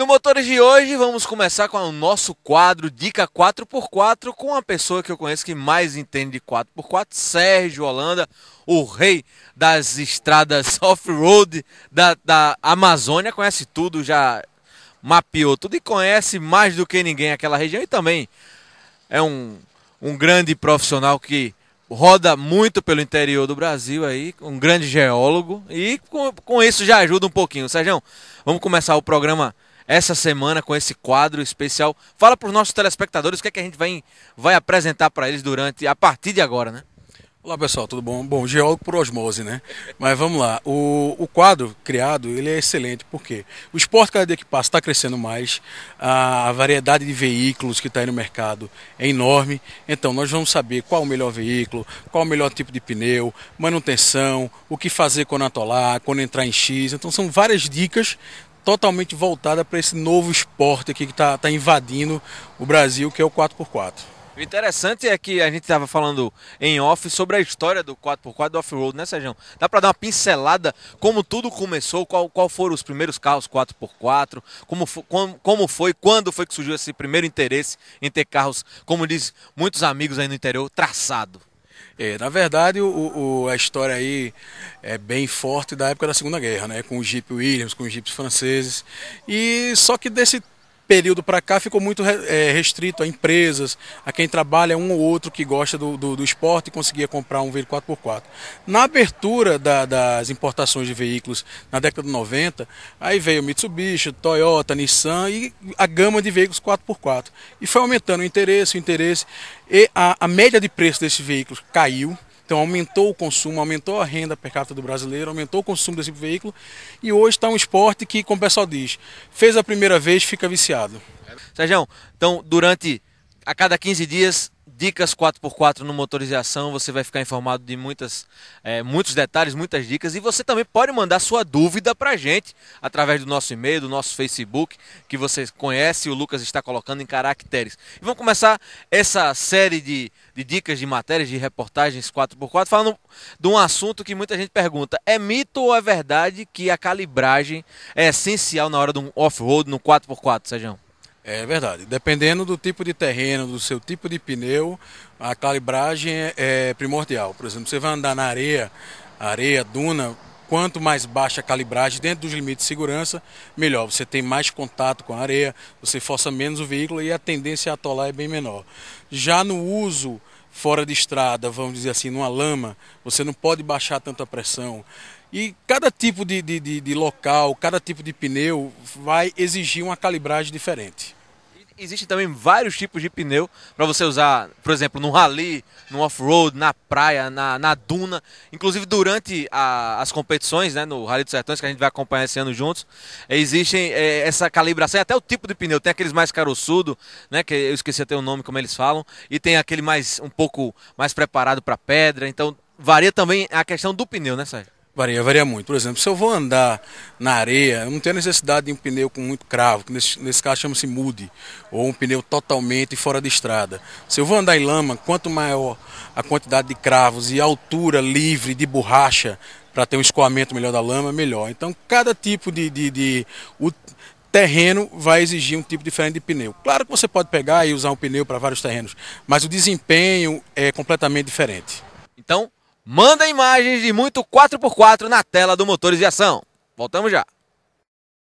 no Motores de hoje vamos começar com o nosso quadro Dica 4x4 com a pessoa que eu conheço que mais entende de 4x4, Sérgio Holanda, o rei das estradas off-road da, da Amazônia, conhece tudo, já mapeou tudo e conhece mais do que ninguém aquela região e também é um, um grande profissional que roda muito pelo interior do Brasil aí, um grande geólogo e com, com isso já ajuda um pouquinho. Sérgio, vamos começar o programa essa semana com esse quadro especial. Fala para os nossos telespectadores o que, é que a gente vai, vai apresentar para eles durante a partir de agora, né? Olá pessoal, tudo bom? Bom, geólogo por osmose, né? Mas vamos lá, o, o quadro criado ele é excelente, porque o esporte cada dia que passa está crescendo mais, a, a, variedade de veículos que está aí no mercado é enorme, então nós vamos saber qual o melhor veículo, qual o melhor tipo de pneu, manutenção, o que fazer quando atolar, quando entrar em X, então são várias dicas totalmente voltada para esse novo esporte aqui que está tá invadindo o Brasil, que é o 4x4. O interessante é que a gente estava falando em off sobre a história do 4x4 do off-road, né, Sérgio? Dá para dar uma pincelada como tudo começou, qual, qual foram os primeiros carros 4x4, como, foi, como, como foi, quando foi que surgiu esse primeiro interesse em ter carros, como diz muitos amigos aí no interior, traçado? É, na verdade, o, o, a história aí é bem forte da época da Segunda Guerra, né? Com os Jeep Williams, com os Jeeps franceses. E só que desse período para cá ficou muito é, restrito a empresas, a quem trabalha um ou outro que gosta do, do, do esporte e conseguia comprar um veículo 4x4. Na abertura da, das importações de veículos na década de 90, aí veio Mitsubishi, Toyota, Nissan e a gama de veículos 4x4. E foi aumentando o interesse, o interesse, e a, a média de preço desses veículos caiu então aumentou o consumo, aumentou a renda per capita do brasileiro, aumentou o consumo desse veículo e hoje está um esporte que, como o pessoal diz, fez a primeira vez, fica viciado. Sérgio, então durante a cada 15 dias Dicas 4x4 no motorização, você vai ficar informado de muitas, é, muitos detalhes, muitas dicas. E você também pode mandar sua dúvida para a gente através do nosso e-mail, do nosso Facebook, que você conhece, o Lucas está colocando em caracteres. E vamos começar essa série de, de dicas, de matérias, de reportagens 4x4, falando de um assunto que muita gente pergunta: é mito ou é verdade que a calibragem é essencial na hora de um off-road no 4x4, Sérgio? É verdade. Dependendo do tipo de terreno, do seu tipo de pneu, a calibragem é, é primordial. Por exemplo, você vai andar na areia, areia, duna, quanto mais baixa a calibragem dentro dos limites de segurança, melhor. Você tem mais contato com a areia, você força menos o veículo e a tendência a atolar é bem menor. Já no uso fora de estrada, vamos dizer assim, numa lama, você não pode baixar tanto a pressão. E cada tipo de, de, de, de local, cada tipo de pneu vai exigir uma calibragem diferente existem também vários tipos de pneu para você usar, por exemplo, no rally, no off-road, na praia, na, na duna. Inclusive durante a, as competições, né, no Rally dos Sertões, que a gente vai acompanhar esse ano juntos, existem é, essa calibração, até o tipo de pneu. Tem aqueles mais caroçudo, né, que eu esqueci até o nome como eles falam, e tem aquele mais um pouco mais preparado para pedra. Então varia também a questão do pneu, né, Sérgio? Varia, varia muito. Por exemplo, se eu vou andar na areia, eu não tenho necessidade de um pneu com muito cravo, que nesse, nesse caso chama-se mude, ou um pneu totalmente fora de estrada. Se eu vou andar em lama, quanto maior a quantidade de cravos e altura livre de borracha para ter um escoamento melhor da lama, melhor. Então, cada tipo de, de, de o terreno vai exigir um tipo diferente de pneu. Claro que você pode pegar e usar um pneu para vários terrenos, mas o desempenho é completamente diferente. Então, manda imagens de muito 4x4 na tela do Motores de Ação. Voltamos já.